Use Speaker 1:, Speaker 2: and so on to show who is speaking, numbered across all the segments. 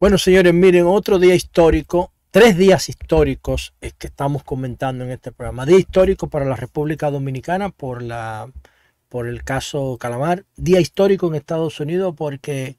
Speaker 1: Bueno, señores, miren, otro día histórico, tres días históricos es eh, que estamos comentando en este programa. Día histórico para la República Dominicana por, la, por el caso Calamar. Día histórico en Estados Unidos porque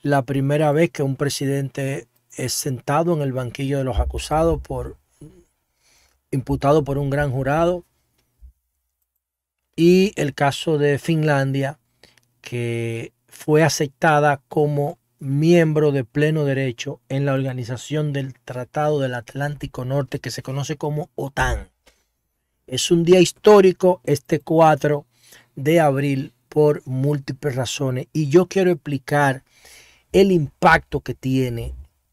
Speaker 1: la primera vez que un presidente es sentado en el banquillo de los acusados por imputado por un gran jurado. Y el caso de Finlandia, que fue aceptada como miembro de pleno derecho en la organización del Tratado del Atlántico Norte que se conoce como OTAN. Es un día histórico este 4 de abril por múltiples razones y yo quiero explicar el impacto que tiene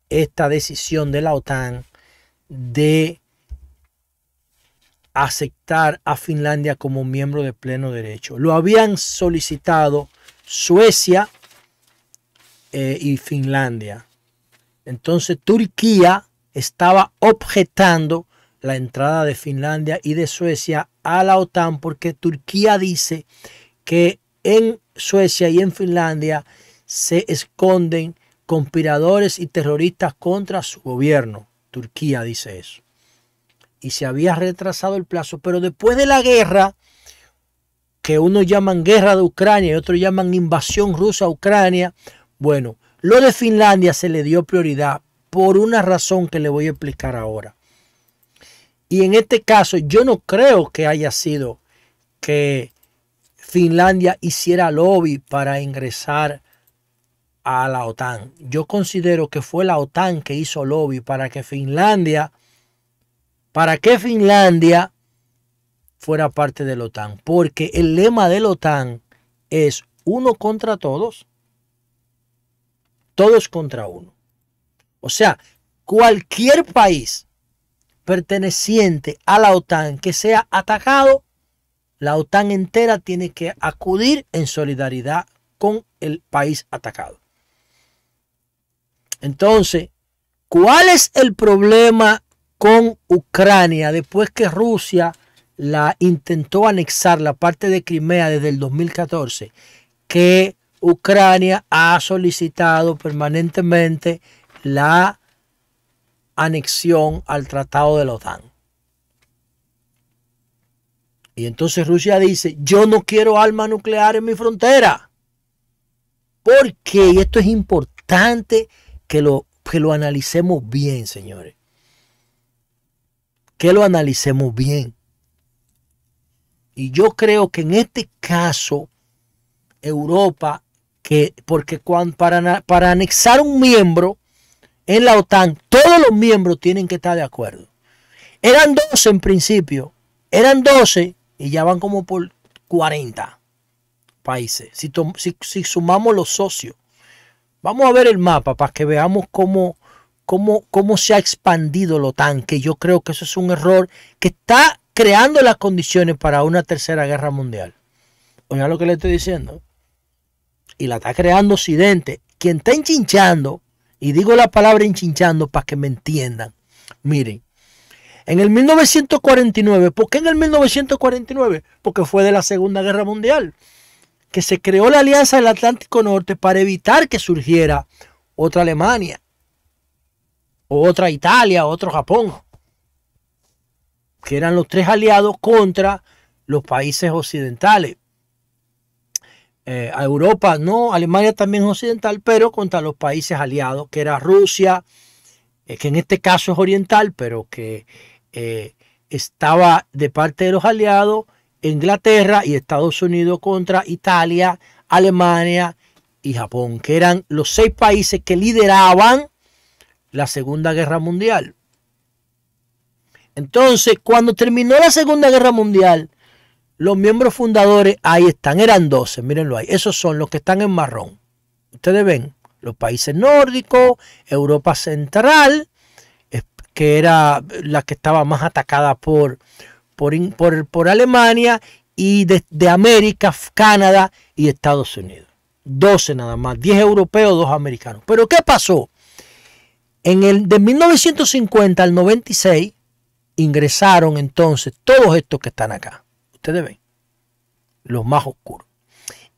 Speaker 1: esta decisión de la OTAN de aceptar a Finlandia como miembro de pleno derecho. Lo habían solicitado Suecia, eh, y Finlandia. Entonces Turquía estaba objetando la entrada de Finlandia y de Suecia a la OTAN porque Turquía dice que en Suecia y en Finlandia se esconden conspiradores y terroristas contra su gobierno. Turquía dice eso. Y se había retrasado el plazo, pero después de la guerra, que unos llaman guerra de Ucrania y otros llaman invasión rusa a Ucrania, bueno, lo de Finlandia se le dio prioridad por una razón que le voy a explicar ahora. Y en este caso yo no creo que haya sido que Finlandia hiciera lobby para ingresar a la OTAN. Yo considero que fue la OTAN que hizo lobby para que Finlandia, para que Finlandia fuera parte de la OTAN. Porque el lema de la OTAN es uno contra todos todos contra uno. O sea, cualquier país perteneciente a la OTAN que sea atacado, la OTAN entera tiene que acudir en solidaridad con el país atacado. Entonces, ¿cuál es el problema con Ucrania después que Rusia la intentó anexar la parte de Crimea desde el 2014? Que Ucrania ha solicitado permanentemente la anexión al Tratado de la OTAN. Y entonces Rusia dice, yo no quiero armas nuclear en mi frontera. ¿Por qué? Y esto es importante que lo, que lo analicemos bien, señores. Que lo analicemos bien. Y yo creo que en este caso, Europa porque para, para anexar un miembro en la OTAN, todos los miembros tienen que estar de acuerdo. Eran 12 en principio, eran 12 y ya van como por 40 países, si, si, sumamos los socios. Vamos a ver el mapa para que veamos cómo, cómo, cómo se ha expandido la OTAN, que yo creo que eso es un error que está creando las condiciones para una tercera guerra mundial. Oigan lo que le estoy diciendo y la está creando Occidente, quien está enchinchando, y digo la palabra enchinchando para que me entiendan, miren, en el 1949, ¿por qué en el 1949? Porque fue de la Segunda Guerra Mundial, que se creó la Alianza del Atlántico Norte para evitar que surgiera otra Alemania, o otra Italia, otro Japón, que eran los tres aliados contra los países occidentales. Eh, a Europa, no, Alemania también es occidental, pero contra los países aliados, que era Rusia, eh, que en este caso es oriental, pero que eh, estaba de parte de los aliados, Inglaterra y Estados Unidos contra Italia, Alemania y Japón, que eran los seis países que lideraban la Segunda Guerra Mundial. Entonces, cuando terminó la Segunda Guerra Mundial, los miembros fundadores, ahí están, eran 12, mírenlo ahí. Esos son los que están en marrón. Ustedes ven, los países nórdicos, Europa Central, que era la que estaba más atacada por, por, Alemania, y de, América, Canadá y Estados Unidos. 12 nada más, 10 europeos, 2 americanos. Pero ¿qué pasó? En el de 1950 al 96 ingresaron entonces todos estos que están acá. Ustedes ven, los más oscuros.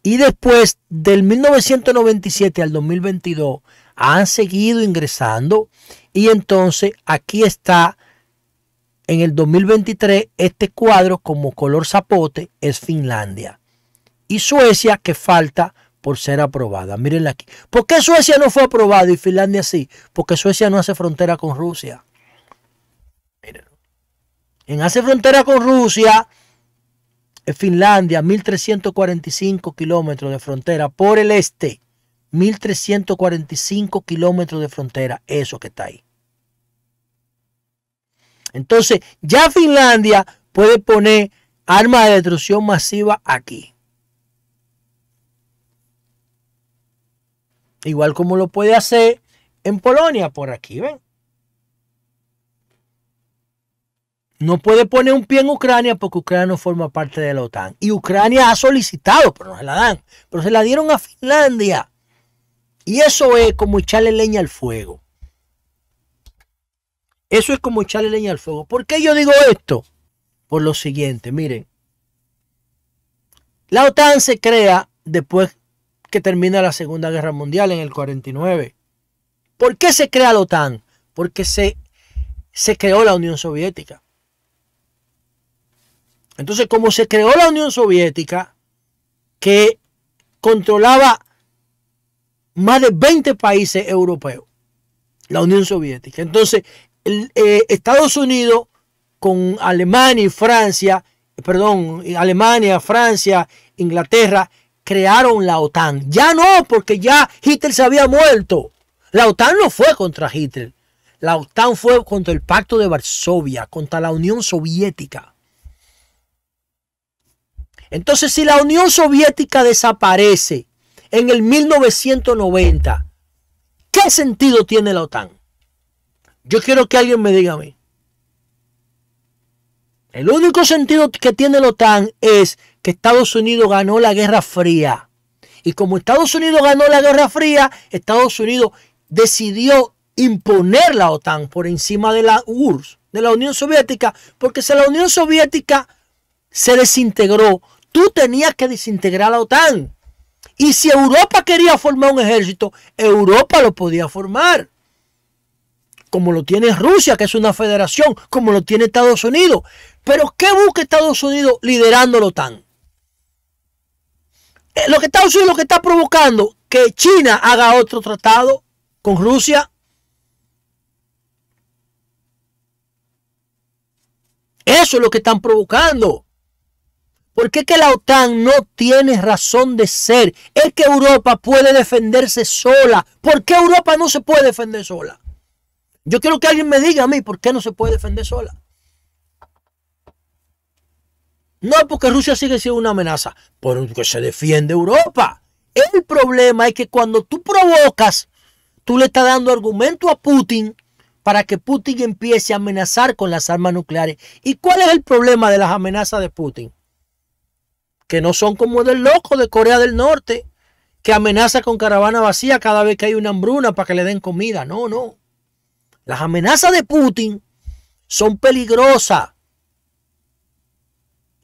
Speaker 1: Y después, del 1997 al 2022, han seguido ingresando. Y entonces aquí está en el 2023 este cuadro como color zapote es Finlandia. Y Suecia que falta por ser aprobada. Mírenla aquí. ¿Por qué Suecia no fue aprobada y Finlandia sí? Porque Suecia no hace frontera con Rusia. Mírenlo. En hace frontera con Rusia, Finlandia, 1.345 kilómetros de frontera por el este. 1.345 kilómetros de frontera, eso que está ahí. Entonces, ya Finlandia puede poner armas de destrucción masiva aquí. Igual como lo puede hacer en Polonia, por aquí, ¿ven? no puede poner un pie en Ucrania porque Ucrania no forma parte de la OTAN. Y Ucrania ha solicitado, pero no se la dan. Pero se la dieron a Finlandia. Y eso es como echarle leña al fuego. Eso es como echarle leña al fuego. ¿Por qué yo digo esto? Por lo siguiente, miren. La OTAN se crea después que termina la Segunda Guerra Mundial en el 49. ¿Por qué se crea la OTAN? Porque se, se creó la Unión Soviética. Entonces, como se creó la Unión Soviética, que controlaba más de 20 países europeos, la Unión Soviética. Entonces, eh, Estados Unidos con Alemania y Francia, perdón, Alemania, Francia, Inglaterra, crearon la OTAN. Ya no, porque ya Hitler se había muerto. La OTAN no fue contra Hitler. La OTAN fue contra el Pacto de Varsovia, contra la Unión Soviética. Entonces, si la Unión Soviética desaparece en el 1990, ¿qué sentido tiene la OTAN? Yo quiero que alguien me diga a mí. El único sentido que tiene la OTAN es que Estados Unidos ganó la Guerra Fría. Y como Estados Unidos ganó la Guerra Fría, Estados Unidos decidió imponer la OTAN por encima de la URSS, de la Unión Soviética, porque si la Unión Soviética se desintegró, tú tenías que desintegrar la OTAN. Y si Europa quería formar un ejército, Europa lo podía formar. Como lo tiene Rusia, que es una federación, como lo tiene Estados Unidos. Pero ¿qué busca Estados Unidos liderando la OTAN? Eh, lo que Estados Unidos lo que está provocando, que China haga otro tratado con Rusia. Eso es lo que están provocando. ¿Por qué que la OTAN no tiene razón de ser? Es que Europa puede defenderse sola. ¿Por qué Europa no se puede defender sola? Yo quiero que alguien me diga a mí por qué no se puede defender sola. No porque Rusia sigue siendo una amenaza, porque se defiende Europa. El problema es que cuando tú provocas, tú le estás dando argumento a Putin para que Putin empiece a amenazar con las armas nucleares. ¿Y cuál es el problema de las amenazas de Putin? que no son como del loco de Corea del Norte, que amenaza con caravana vacía cada vez que hay una hambruna para que le den comida. No, no. Las amenazas de Putin son peligrosas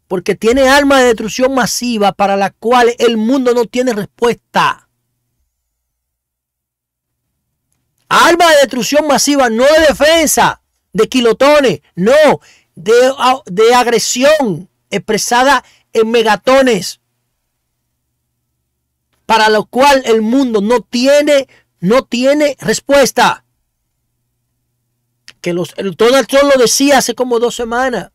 Speaker 1: porque tiene armas de destrucción masiva para las cuales el mundo no tiene respuesta. Armas de destrucción masiva, no de defensa, de kilotones, no, de, de agresión expresada en megatones, para lo cual el mundo no tiene, no tiene respuesta. Que los, el Donald lo decía hace como dos semanas,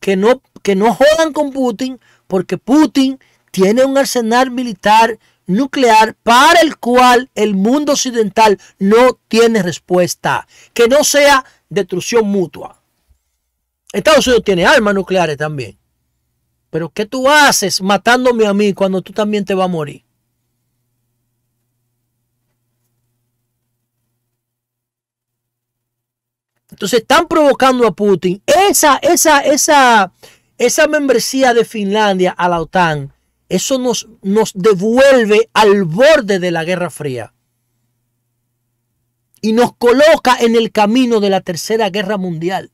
Speaker 1: que no, que no jodan con Putin, porque Putin tiene un arsenal militar nuclear para el cual el mundo occidental no tiene respuesta, que no sea destrucción mutua. Estados Unidos tiene armas nucleares también. Pero ¿qué tú haces matándome a mí cuando tú también te vas a morir? Entonces están provocando a Putin. Esa, esa, esa, esa membresía de Finlandia a la OTAN, eso nos, nos devuelve al borde de la Guerra Fría. Y nos coloca en el camino de la Tercera Guerra Mundial.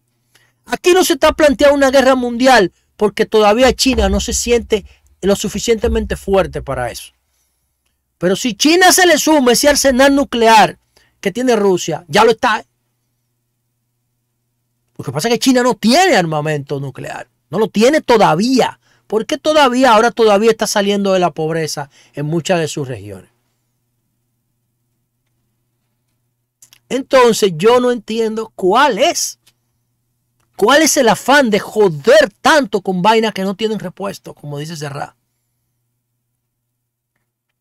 Speaker 1: Aquí no se está planteando una guerra mundial, porque todavía China no se siente lo suficientemente fuerte para eso. Pero si China se le suma ese arsenal nuclear que tiene Rusia, ya lo está. Lo que pasa es que China no tiene armamento nuclear, no lo tiene todavía. Porque todavía, ahora todavía está saliendo de la pobreza en muchas de sus regiones. Entonces yo no entiendo cuál es ¿Cuál es el afán de joder tanto con vainas que no tienen repuesto, como dice Serra?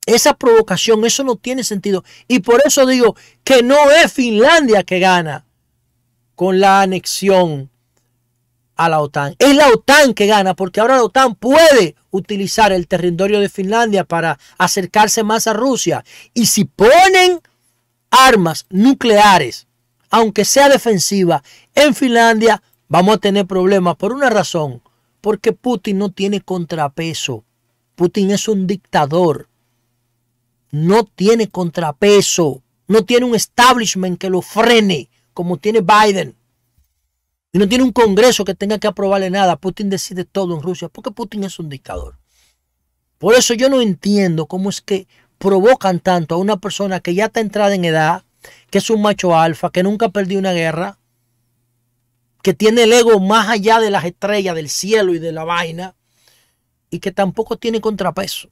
Speaker 1: Esa provocación, eso no tiene sentido. Y por eso digo que no es Finlandia que gana con la anexión a la OTAN. Es la OTAN que gana, porque ahora la OTAN puede utilizar el territorio de Finlandia para acercarse más a Rusia. Y si ponen armas nucleares, aunque sea defensiva, en Finlandia, Vamos a tener problemas por una razón, porque Putin no tiene contrapeso. Putin es un dictador. No tiene contrapeso. No tiene un establishment que lo frene, como tiene Biden. Y no tiene un Congreso que tenga que aprobarle nada. Putin decide todo en Rusia, porque Putin es un dictador. Por eso yo no entiendo cómo es que provocan tanto a una persona que ya está entrada en edad, que es un macho alfa, que nunca perdió una guerra, que tiene el ego más allá de las estrellas, del cielo y de la vaina, y que tampoco tiene contrapeso.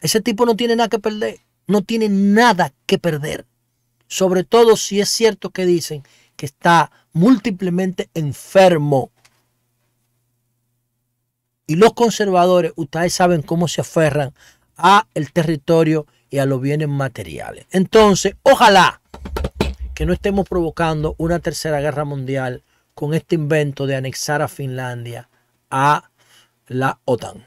Speaker 1: Ese tipo no tiene nada que perder, no tiene nada que perder. Sobre todo si es cierto que dicen que está múltiplemente enfermo. Y los conservadores, ustedes saben cómo se aferran a el territorio y a los bienes materiales. Entonces, ojalá que no estemos provocando una tercera guerra mundial con este invento de anexar a Finlandia a la OTAN.